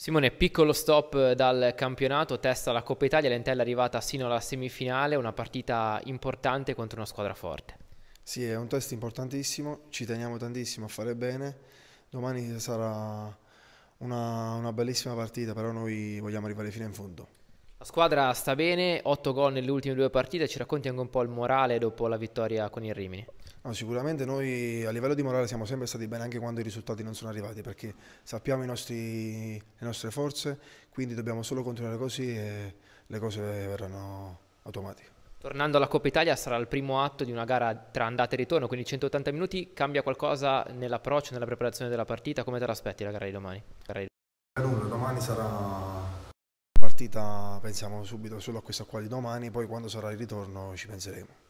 Simone, piccolo stop eh, dal campionato, testa la Coppa Italia, Lentella è arrivata sino alla semifinale, una partita importante contro una squadra forte. Sì, è un test importantissimo, ci teniamo tantissimo a fare bene, domani sarà una, una bellissima partita, però noi vogliamo arrivare fino in fondo. La squadra sta bene, 8 gol nelle ultime due partite, ci racconti anche un po' il morale dopo la vittoria con il Rimini? No, sicuramente noi a livello di morale siamo sempre stati bene anche quando i risultati non sono arrivati perché sappiamo nostri, le nostre forze, quindi dobbiamo solo continuare così e le cose verranno automatiche. Tornando alla Coppa Italia sarà il primo atto di una gara tra andata e ritorno, quindi 180 minuti, cambia qualcosa nell'approccio, nella preparazione della partita, come te l'aspetti la gara di domani? Gara di... Nulla, domani sarà partita pensiamo subito solo a questa qua di domani, poi quando sarà il ritorno ci penseremo.